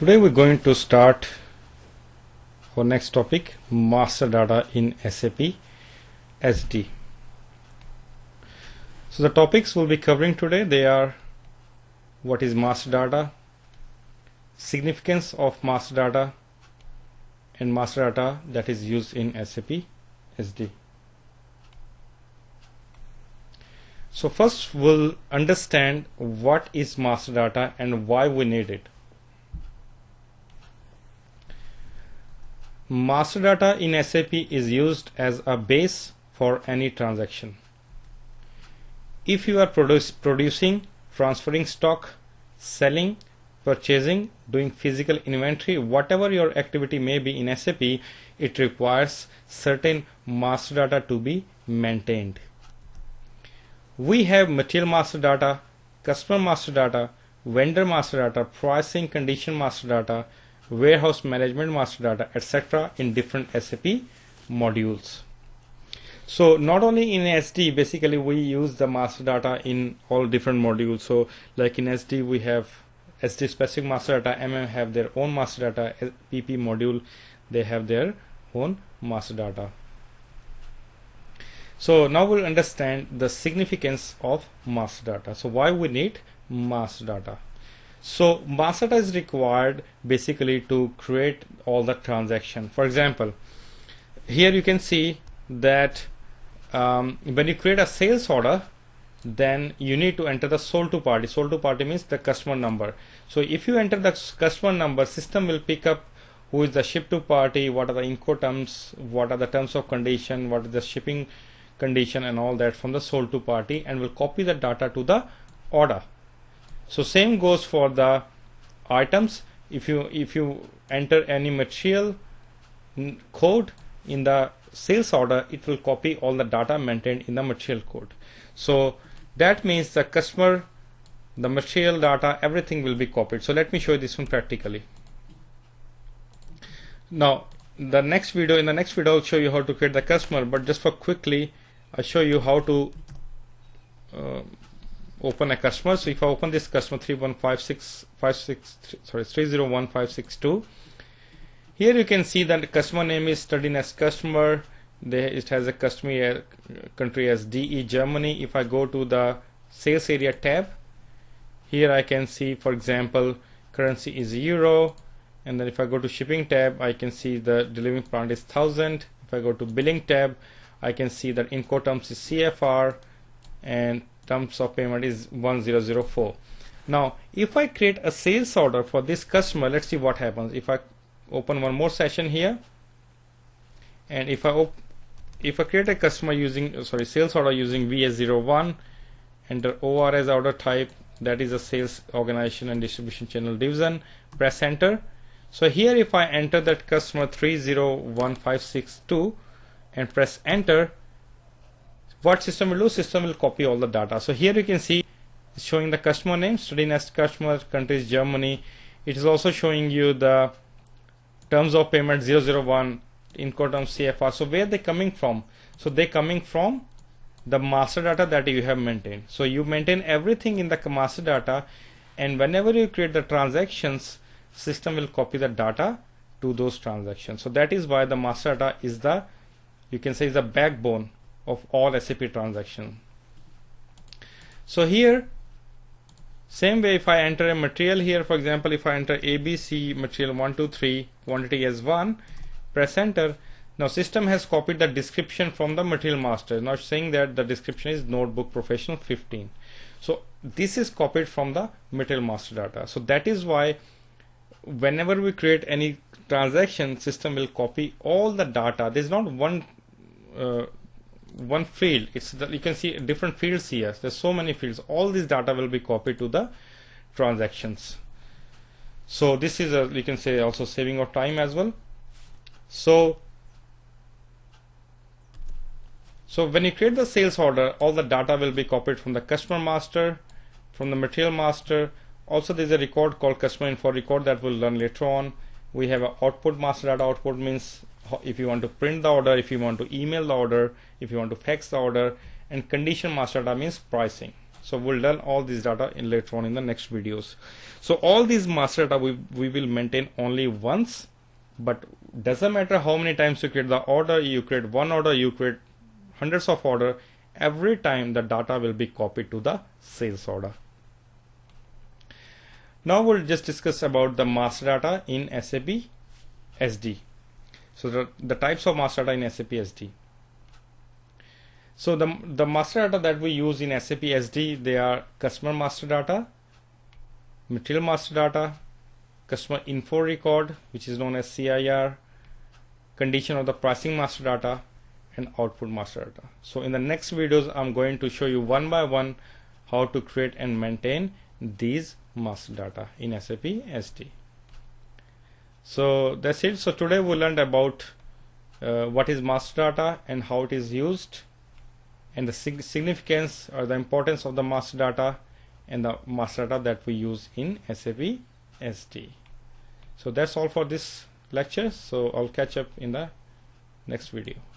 Today we're going to start our next topic master data in SAP SD. So the topics we'll be covering today they are what is master data, significance of master data and master data that is used in SAP SD. So first we'll understand what is master data and why we need it. Master data in SAP is used as a base for any transaction. If you are produce, producing, transferring stock, selling, purchasing, doing physical inventory, whatever your activity may be in SAP, it requires certain master data to be maintained. We have material master data, customer master data, vendor master data, pricing condition master data, warehouse management master data etc in different SAP modules so not only in SD basically we use the master data in all different modules so like in SD we have SD specific master data MM have their own master data PP module they have their own master data so now we'll understand the significance of master data so why we need master data so master is required basically to create all the transaction. For example, here you can see that um, when you create a sales order, then you need to enter the sold to party. Sold to party means the customer number. So if you enter the customer number, system will pick up who is the ship to party, what are the incoterms, what are the terms of condition, what is the shipping condition and all that from the sold to party and will copy the data to the order so same goes for the items if you if you enter any material code in the sales order it will copy all the data maintained in the material code so that means the customer the material data everything will be copied so let me show you this one practically now the next video in the next video I'll show you how to create the customer but just for quickly I'll show you how to uh, open a customer. So if I open this customer 3.15656, sorry 301562, here you can see that the customer name is studying as customer. it has a customer uh, country as DE Germany. If I go to the sales area tab, here I can see, for example, currency is euro. And then if I go to shipping tab, I can see the delivering plant is thousand. If I go to billing tab, I can see that terms is CFR and terms of payment is 1004 now if I create a sales order for this customer let's see what happens if I open one more session here and if I if I create a customer using sorry sales order using VS01 enter OR as order type that is a sales organization and distribution channel division press enter so here if I enter that customer 301562 and press enter what system will do system will copy all the data so here you can see showing the customer name study next customer is germany it is also showing you the terms of payment 001 in terms cfr so where they coming from so they coming from the master data that you have maintained so you maintain everything in the master data and whenever you create the transactions system will copy the data to those transactions so that is why the master data is the you can say is the backbone of all SAP transactions. So here, same way if I enter a material here, for example, if I enter ABC material 123 quantity as 1, press enter. Now system has copied the description from the material master. Now saying that the description is notebook professional 15. So this is copied from the material master data. So that is why whenever we create any transaction system will copy all the data. There's not one uh, one field it's that you can see different fields here there's so many fields all these data will be copied to the transactions so this is a you can say also saving of time as well so so when you create the sales order all the data will be copied from the customer master from the material master also there's a record called customer info record that we'll learn later on we have an output master data output means if you want to print the order if you want to email the order if you want to fax the order and condition master data means pricing so we'll learn all these data in later on in the next videos so all these master data we, we will maintain only once but doesn't matter how many times you create the order you create one order you create hundreds of order every time the data will be copied to the sales order now we'll just discuss about the master data in sap sd so the, the types of master data in SAP SD. So the, the master data that we use in SAP SD, they are customer master data, material master data, customer info record, which is known as CIR, condition of the pricing master data, and output master data. So in the next videos, I'm going to show you one by one how to create and maintain these master data in SAP SD. So that's it. So today we learned about uh, what is master data and how it is used and the sig significance or the importance of the master data and the master data that we use in SAP SD. So that's all for this lecture. So I'll catch up in the next video.